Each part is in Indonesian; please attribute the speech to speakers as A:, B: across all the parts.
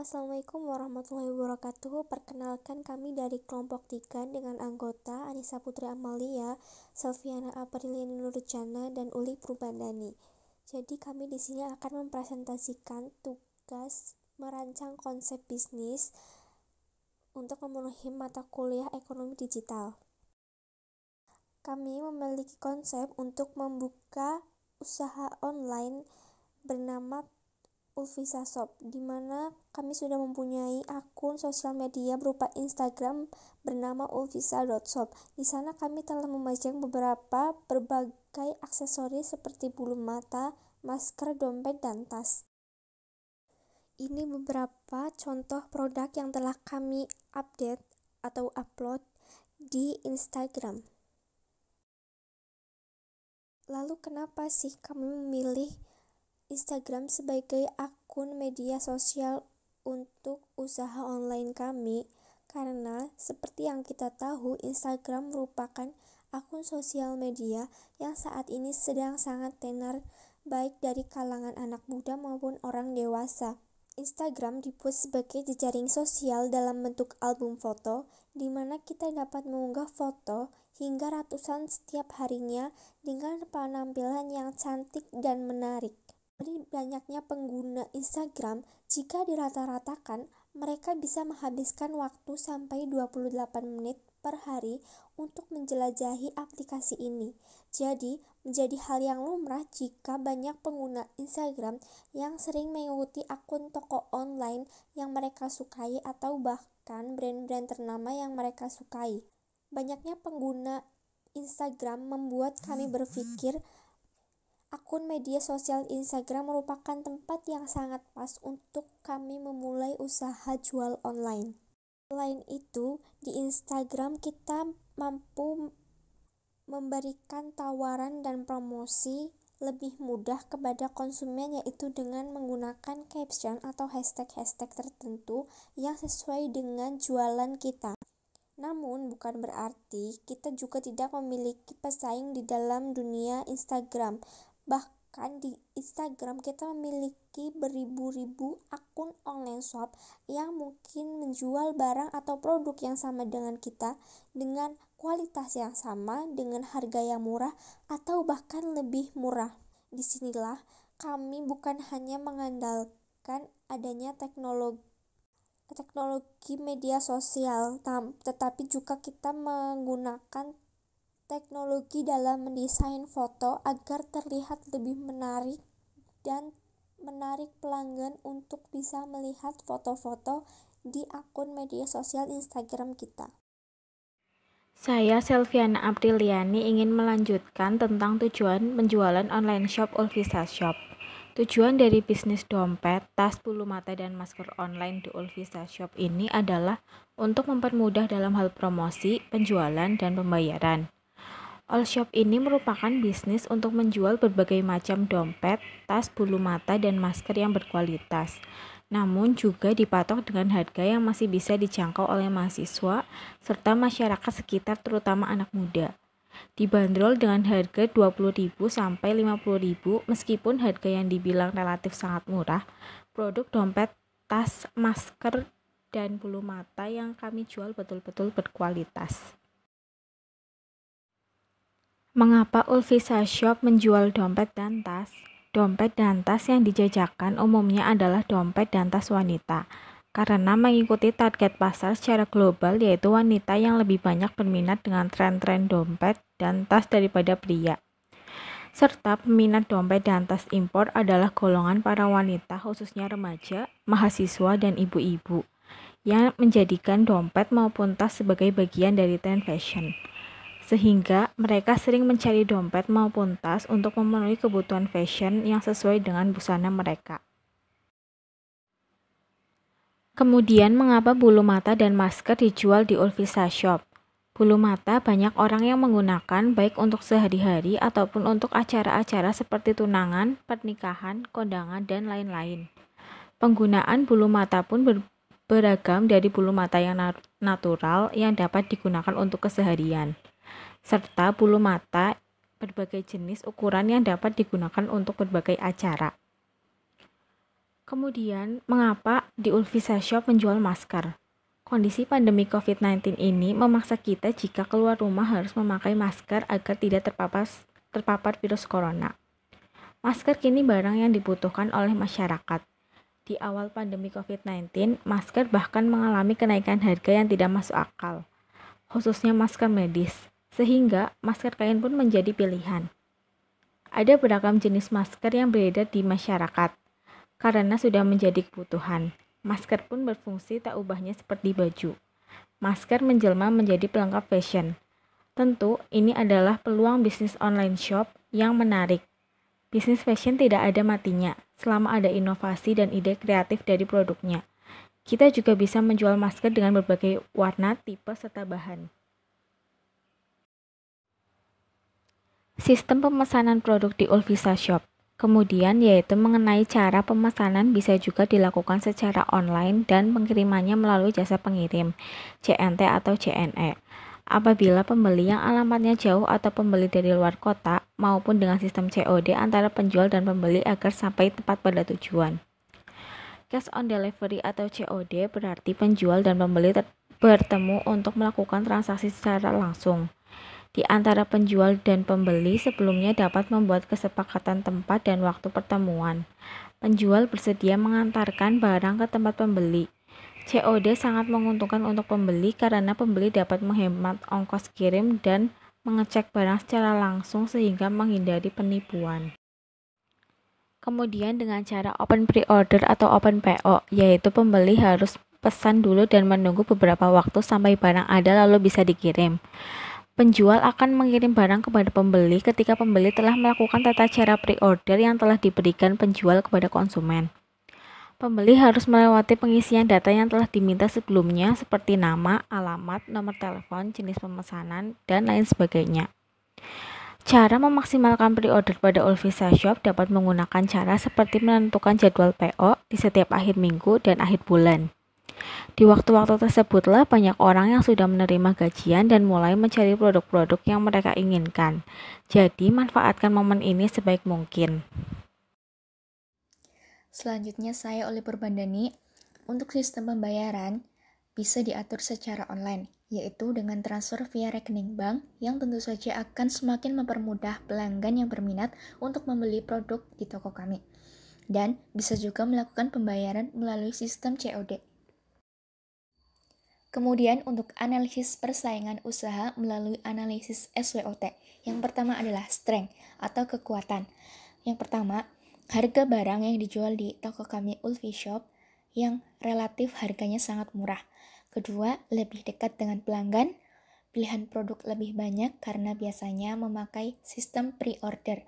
A: Assalamualaikum warahmatullahi wabarakatuh. Perkenalkan kami dari kelompok 3 dengan anggota Anissa Putri Amalia, Selviana Aprilina Nurjana, dan Uli Prubandani. Jadi kami di sini akan mempresentasikan tugas merancang konsep bisnis untuk memenuhi mata kuliah ekonomi digital. Kami memiliki konsep untuk membuka usaha online bernama Ulvisa Shop di mana kami sudah mempunyai akun sosial media berupa Instagram bernama ulvisa.shop. Di sana kami telah memajang beberapa berbagai aksesoris seperti bulu mata, masker, dompet, dan tas. Ini beberapa contoh produk yang telah kami update atau upload di Instagram. Lalu kenapa sih kami memilih Instagram sebagai akun media sosial untuk usaha online kami karena seperti yang kita tahu Instagram merupakan akun sosial media yang saat ini sedang sangat tenar baik dari kalangan anak muda maupun orang dewasa. Instagram dibuat sebagai jejaring sosial dalam bentuk album foto di mana kita dapat mengunggah foto hingga ratusan setiap harinya dengan penampilan yang cantik dan menarik. Dari banyaknya pengguna Instagram, jika dirata-ratakan, mereka bisa menghabiskan waktu sampai 28 menit per hari untuk menjelajahi aplikasi ini. Jadi, menjadi hal yang lumrah jika banyak pengguna Instagram yang sering mengikuti akun toko online yang mereka sukai atau bahkan brand-brand ternama yang mereka sukai. Banyaknya pengguna Instagram membuat kami berpikir Akun media sosial Instagram merupakan tempat yang sangat pas untuk kami memulai usaha jual online. Selain itu, di Instagram kita mampu memberikan tawaran dan promosi lebih mudah kepada konsumen yaitu dengan menggunakan caption atau hashtag-hashtag tertentu yang sesuai dengan jualan kita. Namun bukan berarti kita juga tidak memiliki pesaing di dalam dunia Instagram. Bahkan di Instagram kita memiliki beribu-ribu akun online shop yang mungkin menjual barang atau produk yang sama dengan kita dengan kualitas yang sama, dengan harga yang murah atau bahkan lebih murah. Disinilah kami bukan hanya mengandalkan adanya teknologi teknologi media sosial, tetapi juga kita menggunakan teknologi dalam mendesain foto agar terlihat lebih menarik dan menarik pelanggan untuk bisa melihat foto-foto di akun media sosial Instagram kita.
B: Saya Selviana Apriliani ingin melanjutkan tentang tujuan penjualan online shop Ulvisa Shop. Tujuan dari bisnis dompet, tas bulu mata dan masker online di Ulvisa Shop ini adalah untuk mempermudah dalam hal promosi, penjualan, dan pembayaran. All Shop ini merupakan bisnis untuk menjual berbagai macam dompet, tas, bulu mata, dan masker yang berkualitas. Namun juga dipatok dengan harga yang masih bisa dijangkau oleh mahasiswa serta masyarakat sekitar terutama anak muda. Dibanderol dengan harga rp 20.000 sampai rp 50.000 meskipun harga yang dibilang relatif sangat murah, produk dompet, tas, masker, dan bulu mata yang kami jual betul-betul berkualitas. Mengapa Ulvisa Shop menjual dompet dan tas? Dompet dan tas yang dijajakan umumnya adalah dompet dan tas wanita, karena mengikuti target pasar secara global yaitu wanita yang lebih banyak berminat dengan tren-tren dompet dan tas daripada pria. Serta peminat dompet dan tas impor adalah golongan para wanita khususnya remaja, mahasiswa, dan ibu-ibu yang menjadikan dompet maupun tas sebagai bagian dari tren fashion sehingga mereka sering mencari dompet maupun tas untuk memenuhi kebutuhan fashion yang sesuai dengan busana mereka. Kemudian, mengapa bulu mata dan masker dijual di Ulvisa Shop? Bulu mata banyak orang yang menggunakan baik untuk sehari-hari ataupun untuk acara-acara seperti tunangan, pernikahan, kondangan, dan lain-lain. Penggunaan bulu mata pun ber beragam dari bulu mata yang natural yang dapat digunakan untuk keseharian serta bulu mata berbagai jenis ukuran yang dapat digunakan untuk berbagai acara. Kemudian, mengapa di Ulvisa Shop menjual masker? Kondisi pandemi COVID-19 ini memaksa kita jika keluar rumah harus memakai masker agar tidak terpapar, terpapar virus corona. Masker kini barang yang dibutuhkan oleh masyarakat. Di awal pandemi COVID-19, masker bahkan mengalami kenaikan harga yang tidak masuk akal, khususnya masker medis sehingga masker kain pun menjadi pilihan. Ada beragam jenis masker yang beredar di masyarakat karena sudah menjadi kebutuhan. Masker pun berfungsi tak ubahnya seperti baju. Masker menjelma menjadi pelengkap fashion. Tentu, ini adalah peluang bisnis online shop yang menarik. Bisnis fashion tidak ada matinya selama ada inovasi dan ide kreatif dari produknya. Kita juga bisa menjual masker dengan berbagai warna, tipe, serta bahan. sistem pemesanan produk di Ulvisa Shop. Kemudian yaitu mengenai cara pemesanan bisa juga dilakukan secara online dan pengirimannya melalui jasa pengirim CNT atau CNE. Apabila pembeli yang alamatnya jauh atau pembeli dari luar kota maupun dengan sistem COD antara penjual dan pembeli agar sampai tepat pada tujuan. Cash on delivery atau COD berarti penjual dan pembeli bertemu untuk melakukan transaksi secara langsung di antara penjual dan pembeli sebelumnya dapat membuat kesepakatan tempat dan waktu pertemuan. Penjual bersedia mengantarkan barang ke tempat pembeli. COD sangat menguntungkan untuk pembeli karena pembeli dapat menghemat ongkos kirim dan mengecek barang secara langsung sehingga menghindari penipuan. Kemudian dengan cara open pre-order atau open PO, yaitu pembeli harus pesan dulu dan menunggu beberapa waktu sampai barang ada lalu bisa dikirim. Penjual akan mengirim barang kepada pembeli ketika pembeli telah melakukan tata cara pre-order yang telah diberikan penjual kepada konsumen. Pembeli harus melewati pengisian data yang telah diminta sebelumnya seperti nama, alamat, nomor telepon, jenis pemesanan, dan lain sebagainya. Cara memaksimalkan pre-order pada Olvisa Shop dapat menggunakan cara seperti menentukan jadwal PO di setiap akhir minggu dan akhir bulan. Di waktu-waktu tersebutlah banyak orang yang sudah menerima gajian dan mulai mencari produk-produk yang mereka inginkan. Jadi, manfaatkan momen ini sebaik mungkin.
C: Selanjutnya saya oleh Purbandani. Untuk sistem pembayaran bisa diatur secara online, yaitu dengan transfer via rekening bank yang tentu saja akan semakin mempermudah pelanggan yang berminat untuk membeli produk di toko kami. Dan bisa juga melakukan pembayaran melalui sistem COD Kemudian untuk analisis persaingan usaha melalui analisis SWOT. Yang pertama adalah strength atau kekuatan. Yang pertama, harga barang yang dijual di toko kami Ulfi Shop yang relatif harganya sangat murah. Kedua, lebih dekat dengan pelanggan. Pilihan produk lebih banyak karena biasanya memakai sistem pre-order.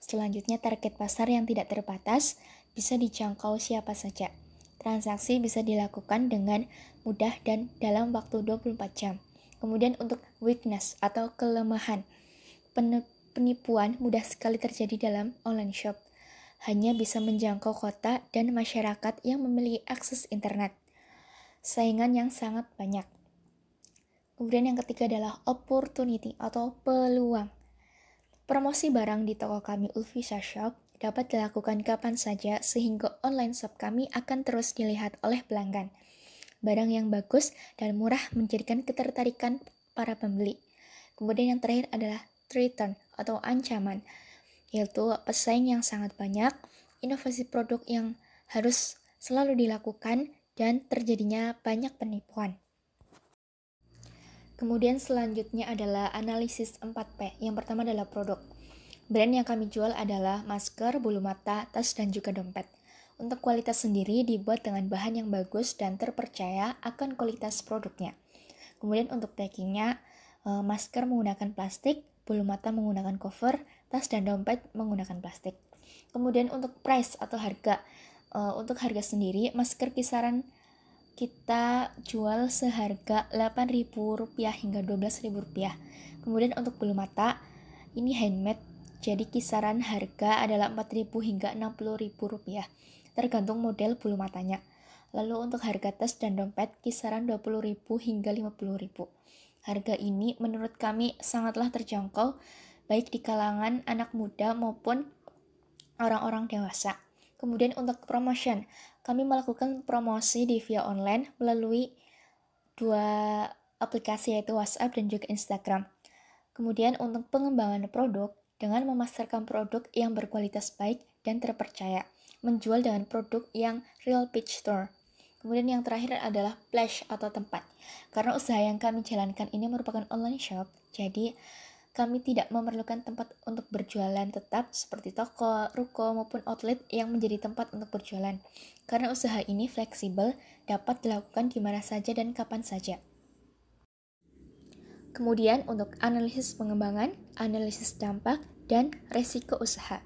C: Selanjutnya target pasar yang tidak terbatas bisa dijangkau siapa saja. Transaksi bisa dilakukan dengan mudah dan dalam waktu 24 jam. Kemudian untuk weakness atau kelemahan. Penipuan mudah sekali terjadi dalam online shop. Hanya bisa menjangkau kota dan masyarakat yang memiliki akses internet. Saingan yang sangat banyak. Kemudian yang ketiga adalah opportunity atau peluang. Promosi barang di toko kami Ulfisa Shop dapat dilakukan kapan saja sehingga online shop kami akan terus dilihat oleh pelanggan. Barang yang bagus dan murah menjadikan ketertarikan para pembeli. Kemudian yang terakhir adalah threat atau ancaman, yaitu pesaing yang sangat banyak, inovasi produk yang harus selalu dilakukan, dan terjadinya banyak penipuan. Kemudian selanjutnya adalah analisis 4P. Yang pertama adalah produk. Brand yang kami jual adalah masker, bulu mata, tas, dan juga dompet. Untuk kualitas sendiri dibuat dengan bahan yang bagus dan terpercaya akan kualitas produknya. Kemudian untuk packingnya, eh, masker menggunakan plastik, bulu mata menggunakan cover, tas dan dompet menggunakan plastik. Kemudian untuk price atau harga, eh, untuk harga sendiri masker kisaran kita jual seharga Rp8.000 hingga Rp12.000. Kemudian untuk bulu mata, ini handmade jadi kisaran harga adalah 4.000 hingga 60.000 rupiah, tergantung model bulu matanya. Lalu untuk harga tas dan dompet kisaran 20.000 hingga 50.000. Harga ini menurut kami sangatlah terjangkau baik di kalangan anak muda maupun orang-orang dewasa. Kemudian untuk promotion, kami melakukan promosi di via online melalui dua aplikasi yaitu WhatsApp dan juga Instagram. Kemudian untuk pengembangan produk, dengan memasarkan produk yang berkualitas baik dan terpercaya, menjual dengan produk yang real pitch store. Kemudian yang terakhir adalah flash atau tempat. Karena usaha yang kami jalankan ini merupakan online shop, jadi kami tidak memerlukan tempat untuk berjualan tetap seperti toko, ruko, maupun outlet yang menjadi tempat untuk berjualan. Karena usaha ini fleksibel, dapat dilakukan di mana saja dan kapan saja. Kemudian untuk analisis pengembangan, analisis dampak, dan resiko usaha.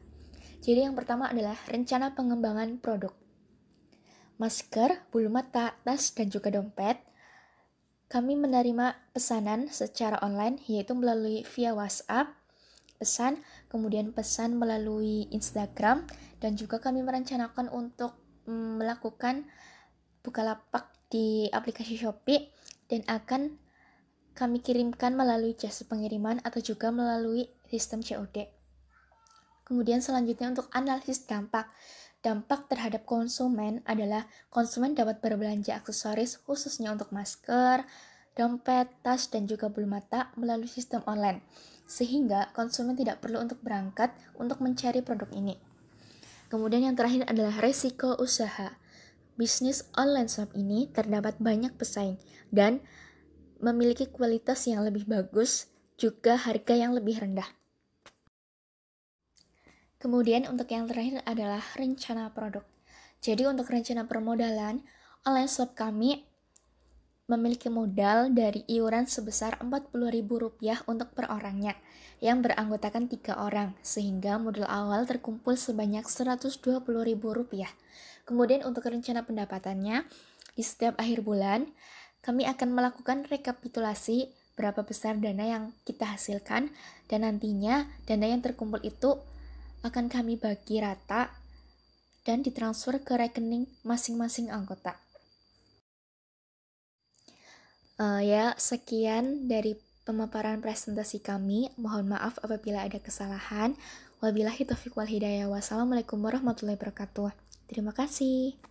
C: Jadi yang pertama adalah rencana pengembangan produk. Masker, bulu mata, tas, dan juga dompet. Kami menerima pesanan secara online yaitu melalui via WhatsApp, pesan, kemudian pesan melalui Instagram, dan juga kami merencanakan untuk mm, melakukan bukalapak di aplikasi Shopee dan akan kami kirimkan melalui jasa pengiriman atau juga melalui sistem COD. Kemudian selanjutnya untuk analisis dampak. Dampak terhadap konsumen adalah konsumen dapat berbelanja aksesoris khususnya untuk masker, dompet, tas, dan juga bulu mata melalui sistem online. Sehingga konsumen tidak perlu untuk berangkat untuk mencari produk ini. Kemudian yang terakhir adalah resiko usaha. Bisnis online shop ini terdapat banyak pesaing dan memiliki kualitas yang lebih bagus, juga harga yang lebih rendah. Kemudian untuk yang terakhir adalah rencana produk. Jadi untuk rencana permodalan, online shop kami memiliki modal dari iuran sebesar Rp40.000 untuk per orangnya yang beranggotakan tiga orang sehingga modal awal terkumpul sebanyak Rp120.000. Kemudian untuk rencana pendapatannya di setiap akhir bulan kami akan melakukan rekapitulasi berapa besar dana yang kita hasilkan dan nantinya dana yang terkumpul itu akan kami bagi rata dan ditransfer ke rekening masing-masing anggota. Uh, ya, sekian dari pemaparan presentasi kami. Mohon maaf apabila ada kesalahan. Wabillahi taufiq wal
B: hidayah. Wassalamualaikum warahmatullahi wabarakatuh. Terima kasih.